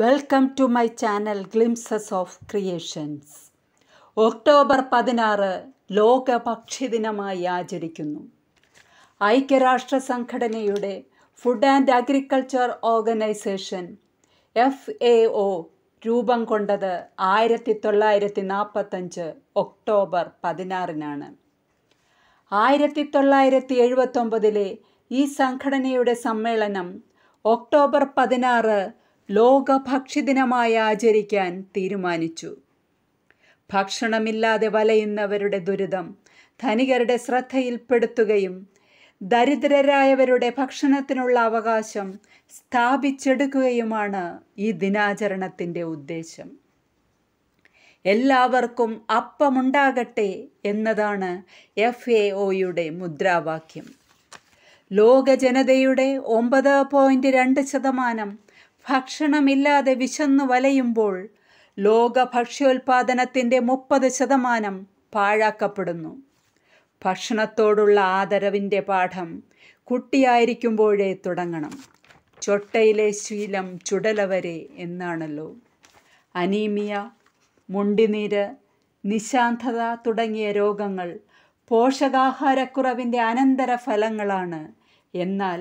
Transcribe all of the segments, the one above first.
welcome to my channel glimpses of creations October പതിനാറ് ലോക പക്ഷി ദിനമായി ആചരിക്കുന്നു ഐക്യരാഷ്ട്ര സംഘടനയുടെ food and agriculture organisation F A O രൂപം കൊണ്ടത് ആയിരത്തി തൊള്ളായിരത്തി നാൽപ്പത്തഞ്ച് ഒക്ടോബർ പതിനാറിനാണ് ആയിരത്തി തൊള്ളായിരത്തി എഴുപത്തൊമ്പതിലെ ഈ സംഘടനയുടെ സമ്മേളനം ഒക്ടോബർ പതിനാറ് ലോക ഭക്ഷ്യദിനമായി ആചരിക്കാൻ തീരുമാനിച്ചു ഭക്ഷണമില്ലാതെ വലയുന്നവരുടെ ദുരിതം ധനികരുടെ ശ്രദ്ധയിൽപ്പെടുത്തുകയും ദരിദ്രരായവരുടെ ഭക്ഷണത്തിനുള്ള അവകാശം സ്ഥാപിച്ചെടുക്കുകയുമാണ് ഈ ദിനാചരണത്തിൻ്റെ ഉദ്ദേശം എല്ലാവർക്കും അപ്പമുണ്ടാകട്ടെ എന്നതാണ് എഫ് എ ഒയുടെ മുദ്രാവാക്യം ലോക ജനതയുടെ ഒമ്പത് പോയിൻറ്റ് രണ്ട് ശതമാനം ഭക്ഷണമില്ലാതെ വിശന്നു വലയുമ്പോൾ ലോക ഭക്ഷ്യോൽപാദനത്തിൻ്റെ മുപ്പത് ശതമാനം പാഴാക്കപ്പെടുന്നു ഭക്ഷണത്തോടുള്ള ആദരവിൻ്റെ പാഠം കുട്ടിയായിരിക്കുമ്പോഴേ തുടങ്ങണം ചൊട്ടയിലെ ശീലം ചുടലവരെ എന്നാണല്ലോ അനീമിയ മുണ്ടിനീര് നിശാന്തത തുടങ്ങിയ രോഗങ്ങൾ പോഷകാഹാരക്കുറവിൻ്റെ അനന്തര ഫലങ്ങളാണ് എന്നാൽ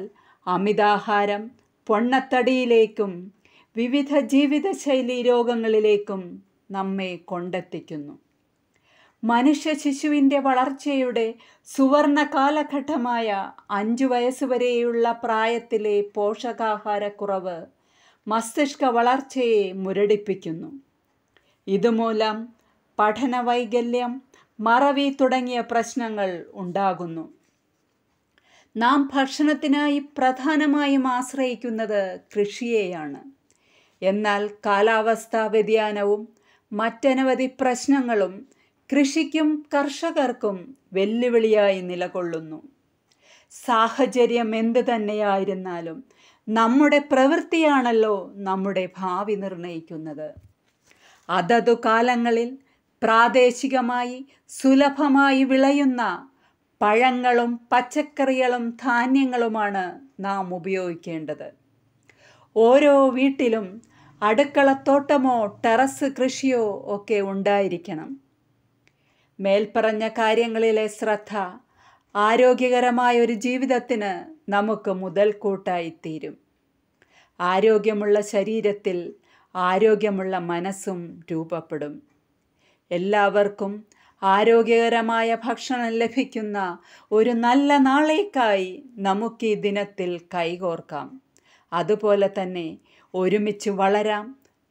അമിതാഹാരം പൊണ്ണത്തടിയിലേക്കും വിവിധ ജീവിതശൈലി രോഗങ്ങളിലേക്കും നമ്മെ കൊണ്ടെത്തിക്കുന്നു മനുഷ്യ ശിശുവിൻ്റെ വളർച്ചയുടെ സുവർണ കാലഘട്ടമായ അഞ്ചു വയസ്സുവരെയുള്ള പ്രായത്തിലെ പോഷകാഹാരക്കുറവ് മസ്തിഷ്ക വളർച്ചയെ മുരടിപ്പിക്കുന്നു ഇതുമൂലം പഠന വൈകല്യം മറവി തുടങ്ങിയ പ്രശ്നങ്ങൾ ഉണ്ടാകുന്നു നാം ഭക്ഷണത്തിനായി പ്രധാനമായും ആശ്രയിക്കുന്നത് കൃഷിയെയാണ് എന്നാൽ കാലാവസ്ഥാ വ്യതിയാനവും മറ്റനവധി പ്രശ്നങ്ങളും കൃഷിക്കും കർഷകർക്കും വെല്ലുവിളിയായി നിലകൊള്ളുന്നു സാഹചര്യം എന്ത് തന്നെയായിരുന്നാലും നമ്മുടെ പ്രവൃത്തിയാണല്ലോ നമ്മുടെ ഭാവി നിർണയിക്കുന്നത് അതതു കാലങ്ങളിൽ പ്രാദേശികമായി സുലഭമായി വിളയുന്ന പഴങ്ങളും പച്ചക്കറികളും ധാന്യങ്ങളുമാണ് നാം ഉപയോഗിക്കേണ്ടത് ഓരോ വീട്ടിലും അടുക്കളത്തോട്ടമോ ടെറസ് കൃഷിയോ ഒക്കെ ഉണ്ടായിരിക്കണം മേൽപ്പറഞ്ഞ കാര്യങ്ങളിലെ ശ്രദ്ധ ആരോഗ്യകരമായ ഒരു ജീവിതത്തിന് നമുക്ക് മുതൽക്കൂട്ടായിത്തീരും ആരോഗ്യമുള്ള ശരീരത്തിൽ ആരോഗ്യമുള്ള മനസ്സും രൂപപ്പെടും എല്ലാവർക്കും ആരോഗ്യകരമായ ഭക്ഷണം ലഭിക്കുന്ന ഒരു നല്ല നാളേക്കായി നമുക്ക് ഈ ദിനത്തിൽ കൈകോർക്കാം അതുപോലെ തന്നെ ഒരുമിച്ച് വളരാം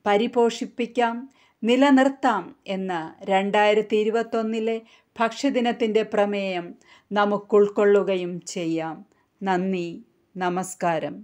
പരിപോഷിപ്പിക്കാം നിലനിർത്താം എന്ന രണ്ടായിരത്തി ഇരുപത്തൊന്നിലെ ഭക്ഷ്യദിനത്തിൻ്റെ പ്രമേയം ഉൾക്കൊള്ളുകയും ചെയ്യാം നന്ദി നമസ്കാരം